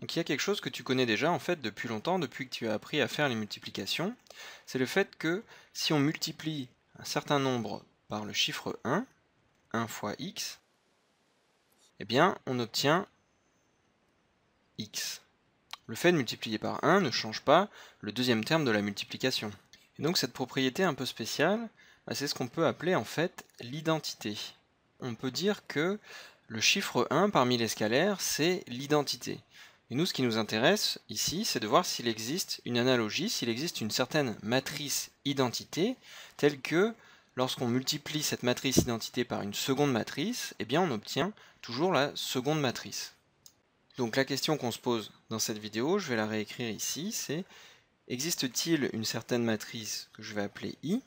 Donc il y a quelque chose que tu connais déjà en fait depuis longtemps, depuis que tu as appris à faire les multiplications, c'est le fait que si on multiplie un certain nombre par le chiffre 1, 1 fois x, eh bien on obtient x. Le fait de multiplier par 1 ne change pas le deuxième terme de la multiplication. Et donc cette propriété un peu spéciale, bah, c'est ce qu'on peut appeler en fait l'identité. On peut dire que le chiffre 1 parmi les scalaires, c'est l'identité. Et nous, ce qui nous intéresse ici, c'est de voir s'il existe une analogie, s'il existe une certaine matrice identité, telle que lorsqu'on multiplie cette matrice identité par une seconde matrice, eh bien on obtient toujours la seconde matrice. Donc la question qu'on se pose dans cette vidéo, je vais la réécrire ici, c'est existe-t-il une certaine matrice que je vais appeler I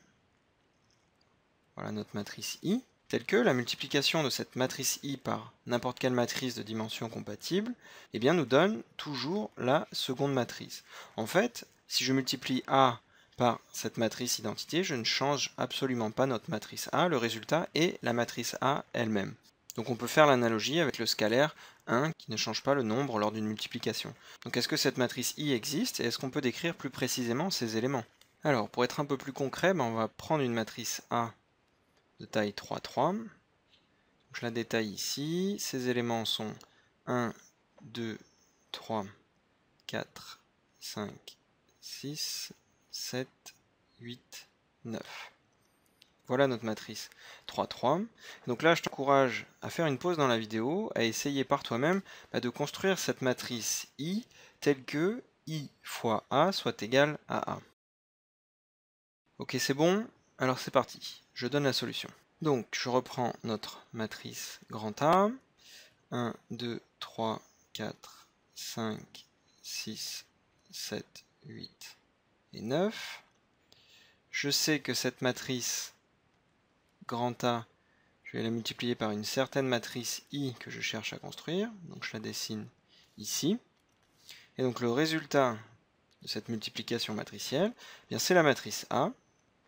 Voilà notre matrice I, telle que la multiplication de cette matrice i par n'importe quelle matrice de dimension compatible, eh bien nous donne toujours la seconde matrice. En fait, si je multiplie A par cette matrice identité, je ne change absolument pas notre matrice A, le résultat est la matrice A elle-même. Donc on peut faire l'analogie avec le scalaire 1 qui ne change pas le nombre lors d'une multiplication. Donc est-ce que cette matrice I existe et est-ce qu'on peut décrire plus précisément ces éléments Alors pour être un peu plus concret, ben, on va prendre une matrice A de taille 3, 3. Je la détaille ici. Ces éléments sont 1, 2, 3, 4, 5, 6, 7, 8, 9. Voilà notre matrice 3, 3. Donc là, je t'encourage à faire une pause dans la vidéo, à essayer par toi-même bah, de construire cette matrice I telle que I fois A soit égal à A. Ok, c'est bon, alors c'est parti, je donne la solution. Donc je reprends notre matrice grand A. 1, 2, 3, 4, 5, 6, 7, 8 et 9. Je sais que cette matrice grand A, je vais la multiplier par une certaine matrice I que je cherche à construire. Donc je la dessine ici. Et donc le résultat de cette multiplication matricielle, eh c'est la matrice A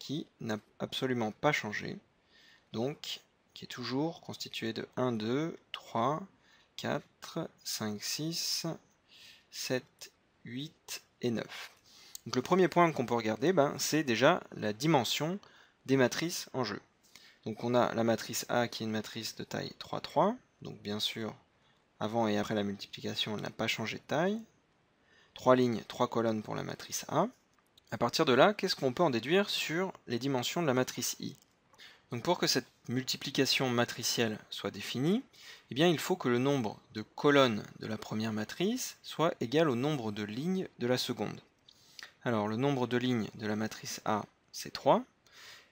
qui n'a absolument pas changé, donc qui est toujours constitué de 1, 2, 3, 4, 5, 6, 7, 8 et 9. Donc le premier point qu'on peut regarder, ben, c'est déjà la dimension des matrices en jeu. Donc on a la matrice A qui est une matrice de taille 3, 3. Donc bien sûr, avant et après la multiplication, elle n'a pas changé de taille. 3 lignes, 3 colonnes pour la matrice A. A partir de là, qu'est-ce qu'on peut en déduire sur les dimensions de la matrice I Donc pour que cette multiplication matricielle soit définie, eh bien il faut que le nombre de colonnes de la première matrice soit égal au nombre de lignes de la seconde. Alors le nombre de lignes de la matrice A, c'est 3.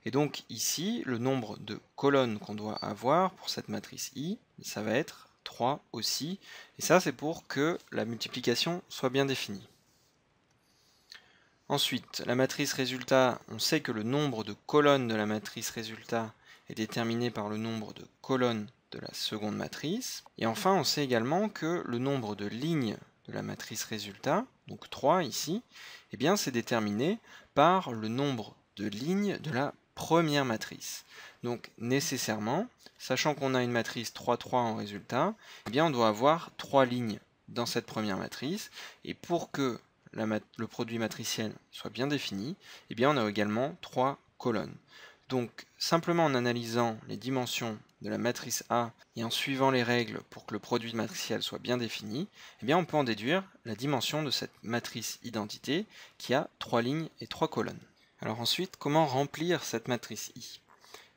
Et donc ici, le nombre de colonnes qu'on doit avoir pour cette matrice I, ça va être 3 aussi. Et ça, c'est pour que la multiplication soit bien définie. Ensuite, la matrice résultat, on sait que le nombre de colonnes de la matrice résultat est déterminé par le nombre de colonnes de la seconde matrice. Et enfin, on sait également que le nombre de lignes de la matrice résultat, donc 3 ici, eh bien c'est déterminé par le nombre de lignes de la première matrice. Donc nécessairement, sachant qu'on a une matrice 3-3 en résultat, eh bien on doit avoir 3 lignes dans cette première matrice. Et pour que le produit matriciel soit bien défini, eh bien on a également trois colonnes. Donc simplement en analysant les dimensions de la matrice A et en suivant les règles pour que le produit matriciel soit bien défini, eh bien on peut en déduire la dimension de cette matrice identité qui a trois lignes et trois colonnes. Alors ensuite, comment remplir cette matrice I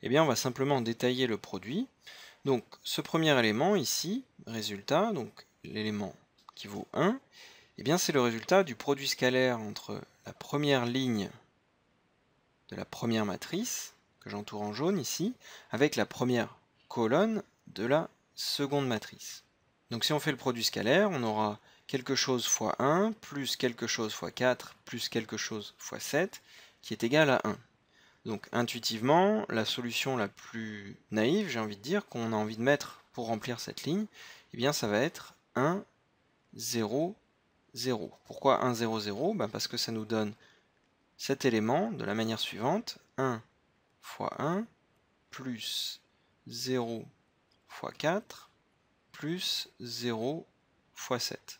Eh bien on va simplement détailler le produit. Donc ce premier élément ici, résultat, donc l'élément qui vaut 1, eh bien c'est le résultat du produit scalaire entre la première ligne de la première matrice, que j'entoure en jaune ici, avec la première colonne de la seconde matrice. Donc si on fait le produit scalaire, on aura quelque chose fois 1 plus quelque chose fois 4 plus quelque chose fois 7 qui est égal à 1. Donc intuitivement, la solution la plus naïve, j'ai envie de dire, qu'on a envie de mettre pour remplir cette ligne, eh bien ça va être 1, 0, 0. Pourquoi 1, 0, 0 Parce que ça nous donne cet élément de la manière suivante. 1 fois 1 plus 0 fois 4 plus 0 fois 7.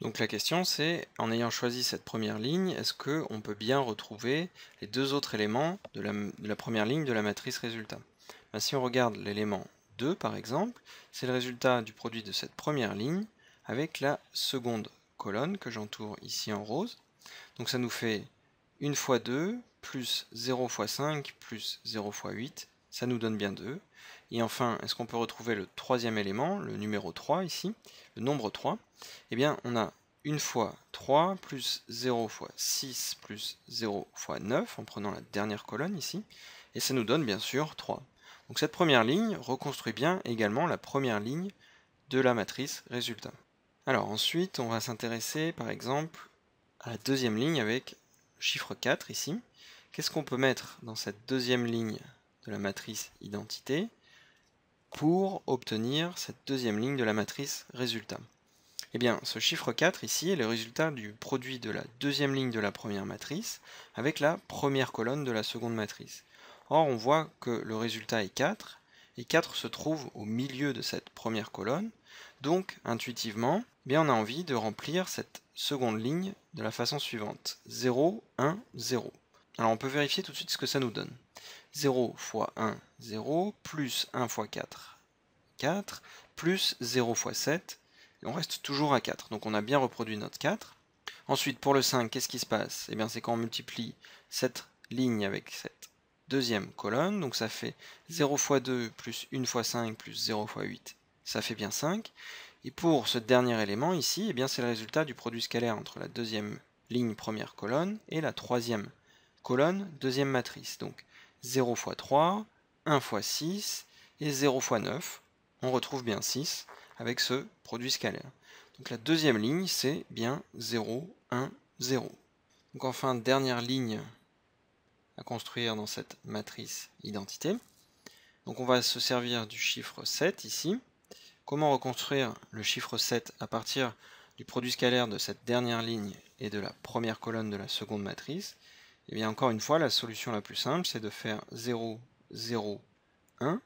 Donc la question c'est, en ayant choisi cette première ligne, est-ce qu'on peut bien retrouver les deux autres éléments de la, première ligne de la matrice résultat ben, Si on regarde l'élément 2 par exemple, c'est le résultat du produit de cette première ligne avec la seconde colonne que j'entoure ici en rose. Donc ça nous fait 1 fois 2 plus 0 fois 5 plus 0 fois 8, ça nous donne bien 2. Et enfin, est-ce qu'on peut retrouver le troisième élément, le numéro 3 ici, le nombre 3 Eh bien, on a 1 fois 3 plus 0 fois 6 plus 0 fois 9 en prenant la dernière colonne ici, et ça nous donne bien sûr 3. Donc cette première ligne reconstruit bien également la première ligne de la matrice résultat. Alors ensuite, on va s'intéresser par exemple à la deuxième ligne avec chiffre 4 ici. Qu'est-ce qu'on peut mettre dans cette deuxième ligne de la matrice identité pour obtenir cette deuxième ligne de la matrice résultat Eh bien, ce chiffre 4 ici est le résultat du produit de la deuxième ligne de la première matrice avec la première colonne de la seconde matrice. Or, on voit que le résultat est 4, et 4 se trouve au milieu de cette première colonne, donc, intuitivement, on a envie de remplir cette seconde ligne de la façon suivante. 0, 1, 0. Alors on peut vérifier tout de suite ce que ça nous donne. 0 fois 1, 0, plus 1 fois 4, 4, plus 0 fois 7, et on reste toujours à 4. Donc on a bien reproduit notre 4. Ensuite, pour le 5, qu'est-ce qui se passe Eh bien, c'est quand on multiplie cette ligne avec cette deuxième colonne. Donc ça fait 0 fois 2 plus 1 fois 5 plus 0 x 8 ça fait bien 5. Et pour ce dernier élément ici, eh c'est le résultat du produit scalaire entre la deuxième ligne première colonne et la troisième colonne deuxième matrice. Donc 0 x 3, 1 x 6 et 0 x 9. On retrouve bien 6 avec ce produit scalaire. Donc la deuxième ligne, c'est bien 0, 1, 0. Donc enfin, dernière ligne à construire dans cette matrice identité. Donc on va se servir du chiffre 7 ici. Comment reconstruire le chiffre 7 à partir du produit scalaire de cette dernière ligne et de la première colonne de la seconde matrice Et eh bien encore une fois, la solution la plus simple, c'est de faire 0, 0, 1.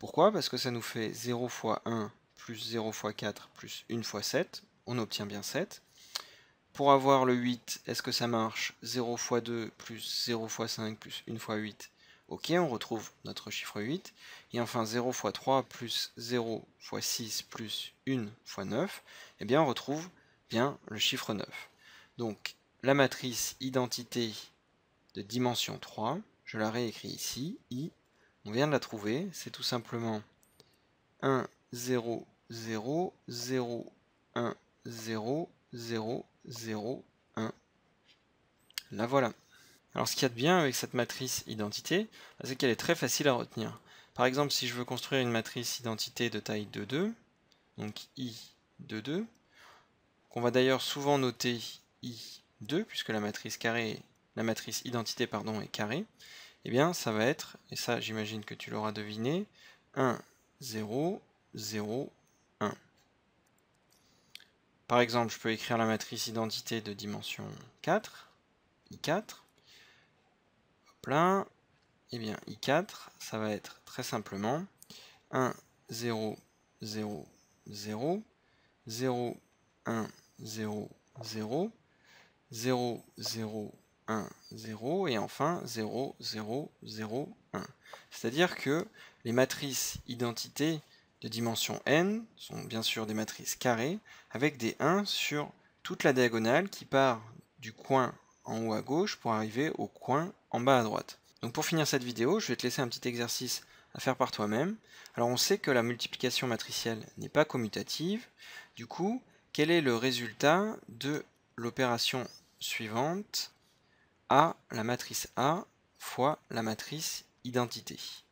Pourquoi Parce que ça nous fait 0 fois 1 plus 0 fois 4 plus 1 fois 7. On obtient bien 7. Pour avoir le 8, est-ce que ça marche 0 fois 2 plus 0 fois 5 plus 1 fois 8 Ok, on retrouve notre chiffre 8. Et enfin 0 x 3 plus 0 x 6 plus 1 x 9, eh bien on retrouve bien le chiffre 9. Donc la matrice identité de dimension 3, je la réécris ici, i, on vient de la trouver, c'est tout simplement 1, 0, 0, 0, 1, 0, 0, 0, 1. La voilà. Alors ce qu'il y a de bien avec cette matrice identité, bah, c'est qu'elle est très facile à retenir. Par exemple, si je veux construire une matrice identité de taille 2, 2, donc I 2, 2, qu'on va d'ailleurs souvent noter I2, puisque la matrice la matrice identité pardon, est carrée, et eh bien ça va être, et ça j'imagine que tu l'auras deviné, 1, 0, 0, 1. Par exemple, je peux écrire la matrice identité de dimension 4, I4, Plein, eh bien I4, ça va être très simplement 1, 0, 0, 0, 0, 1, 0, 0, 0, 0, 1, 0, et enfin 0, 0, 0, 1. C'est-à-dire que les matrices identité de dimension n sont bien sûr des matrices carrées avec des 1 sur toute la diagonale qui part du coin en haut à gauche pour arriver au coin en bas à droite. Donc pour finir cette vidéo, je vais te laisser un petit exercice à faire par toi-même. Alors on sait que la multiplication matricielle n'est pas commutative. Du coup, quel est le résultat de l'opération suivante A, la matrice A, fois la matrice identité